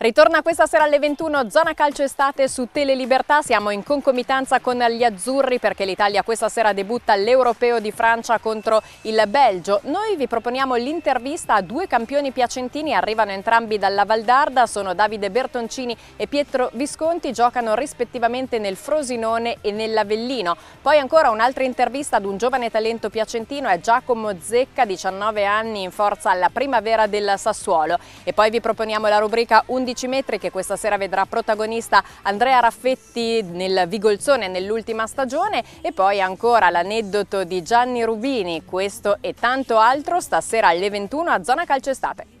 Ritorna questa sera alle 21 Zona Calcio Estate su Tele Libertà. siamo in concomitanza con gli azzurri perché l'Italia questa sera debutta all'Europeo di Francia contro il Belgio. Noi vi proponiamo l'intervista a due campioni piacentini, arrivano entrambi dalla Valdarda, sono Davide Bertoncini e Pietro Visconti, giocano rispettivamente nel Frosinone e nell'Avellino. Poi ancora un'altra intervista ad un giovane talento piacentino è Giacomo Zecca, 19 anni in forza alla primavera del Sassuolo. E poi vi proponiamo la rubrica 11 11 metri che questa sera vedrà protagonista Andrea Raffetti nel Vigolzone nell'ultima stagione e poi ancora l'aneddoto di Gianni Rubini, questo e tanto altro stasera alle 21 a Zona Calcestate.